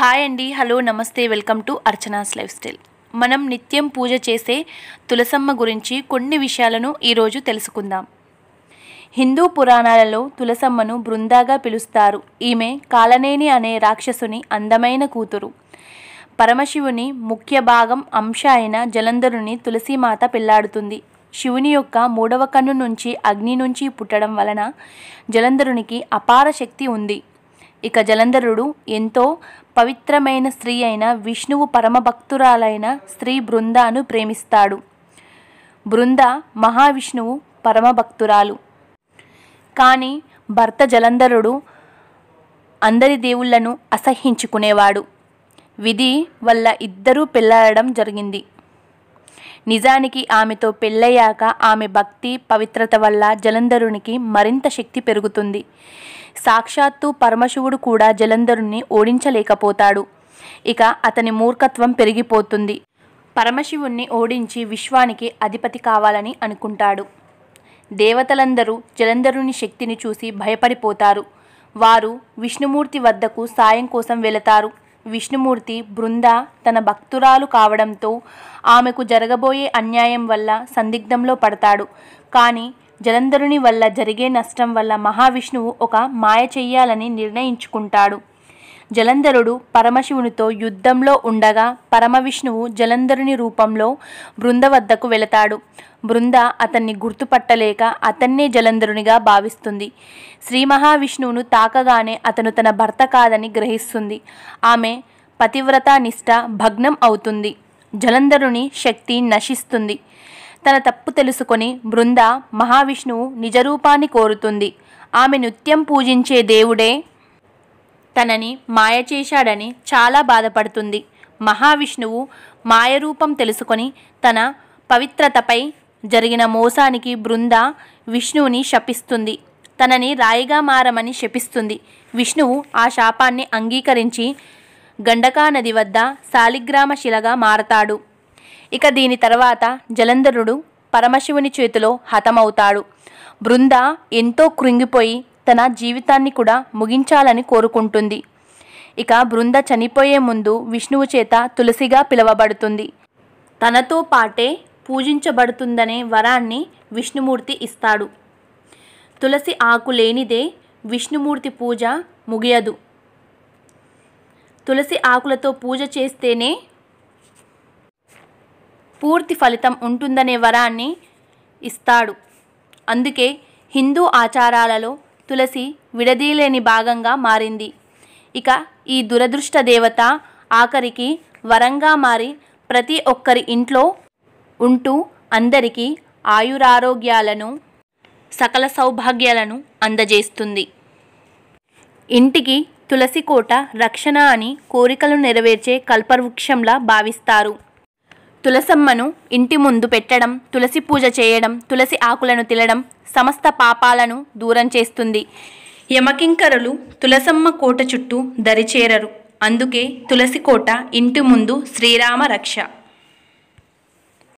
hi అండి hello నమస్తే welcome to Archana's lifestyle మనం నిత్యం పూజ చేసే తులసమ్మ గురించి కొన్ని విషయాలను ఈరోజు తెలుసుకుందాం హిందూ పురాణాలలో తులసమ్మను బృందాగా పిలుస్తారు ఈమె కాలనేని అనే రాక్షసుని అందమైన కూతురు పరమశివుని ముఖ్య భాగం అంశ అయిన జలంధరుని తులసీమాత పెళ్లాడుతుంది శివుని యొక్క మూడవ కన్ను నుంచి అగ్ని నుంచి పుట్టడం వలన జలంధరునికి అపార శక్తి ఉంది ఇక జలంధరుడు ఎంతో పవిత్రమైన స్త్రీ అయిన విష్ణువు పరమభక్తురాలైన స్త్రీ బృందాను ప్రేమిస్తాడు బృంద మహావిష్ణువు పరమభక్తురాలు కానీ భర్త జలంధరుడు అందరి దేవుళ్లను అసహ్యించుకునేవాడు విధి వల్ల ఇద్దరూ పెళ్ళాడడం జరిగింది నిజానికి ఆమెతో పెళ్ళయ్యాక ఆమె భక్తి పవిత్రత వల్ల జలంధరునికి మరింత శక్తి పెరుగుతుంది సాక్షాత్తు పరమశివుడు కూడా జలంధరుణ్ణి ఓడించలేకపోతాడు ఇక అతని మూర్ఖత్వం పెరిగిపోతుంది పరమశివుణ్ణి ఓడించి విశ్వానికి అధిపతి కావాలని అనుకుంటాడు దేవతలందరూ జలంధరుని శక్తిని చూసి భయపడిపోతారు వారు విష్ణుమూర్తి వద్దకు సాయం కోసం వెళతారు విష్ణుమూర్తి బృంద తన భక్తురాలు కావడంతో ఆమెకు జరగబోయే అన్యాయం వల్ల సందిగ్ధంలో పడతాడు కానీ జలంధరుని వల్ల జరిగే నష్టం వల్ల మహావిష్ణువు ఒక మాయ చెయ్యాలని నిర్ణయించుకుంటాడు జలంధరుడు పరమశివునితో యుద్ధంలో ఉండగా పరమవిష్ణువు జలంధరుని రూపంలో బృంద వద్దకు వెళతాడు బృంద అతన్ని గుర్తుపట్టలేక అతన్నే జలంధరునిగా భావిస్తుంది శ్రీ మహావిష్ణువును తాకగానే అతను తన భర్త కాదని గ్రహిస్తుంది ఆమె పతివ్రత నిష్ట భగ్నం అవుతుంది జలంధరుని శక్తి నశిస్తుంది తన తప్పు తెలుసుకొని బృంద మహావిష్ణువు నిజరూపాన్ని కోరుతుంది ఆమె నృత్యం పూజించే దేవుడే తనని మాయ చేశాడని చాలా బాధపడుతుంది మహావిష్ణువు మాయరూపం తెలుసుకొని తన పవిత్రతపై జరిగిన మోసానికి బృంద విష్ణువుని శపిస్తుంది తనని రాయిగా మారమని శపిస్తుంది విష్ణువు ఆ శాపాన్ని అంగీకరించి గండకా నది వద్ద శాలిగ్రామ శిలగా మారతాడు ఇక దీని తర్వాత జలంధరుడు పరమశివుని చేతిలో హతమవుతాడు బృంద ఎంతో కృంగిపోయి తన జీవితాన్ని కూడా ముగించాలని కోరుకుంటుంది ఇక బృంద చనిపోయే ముందు విష్ణువు చేత తులసిగా పిలవబడుతుంది తనతో పాటే పూజించబడుతుందనే వరాన్ని విష్ణుమూర్తి ఇస్తాడు తులసి ఆకు లేనిదే విష్ణుమూర్తి పూజ ముగియదు తులసి ఆకులతో పూజ చేస్తేనే పూర్తి ఫలితం ఉంటుందనే వరాన్ని ఇస్తాడు అందుకే హిందూ ఆచారాలలో తులసి విడదీయలేని భాగంగా మారింది ఇక ఈ దురదృష్ట దేవత ఆఖరికి వరంగా మారి ప్రతి ఒక్కరి ఇంట్లో ఉంటూ అందరికీ ఆయురారోగ్యాలను సకల సౌభాగ్యాలను అందజేస్తుంది ఇంటికి తులసి కోట రక్షణ అని కోరికలు నెరవేర్చే కల్పవృక్షంలా భావిస్తారు తులసమ్మను ఇంటి ముందు పెట్టడం తులసి పూజ చేయడం తులసి ఆకులను తినడం సమస్త పాపాలను దూరం చేస్తుంది యమకింకరులు తులసమ్మ కోట చుట్టూ దరిచేరరు అందుకే తులసి కోట ఇంటి ముందు శ్రీరామ రక్ష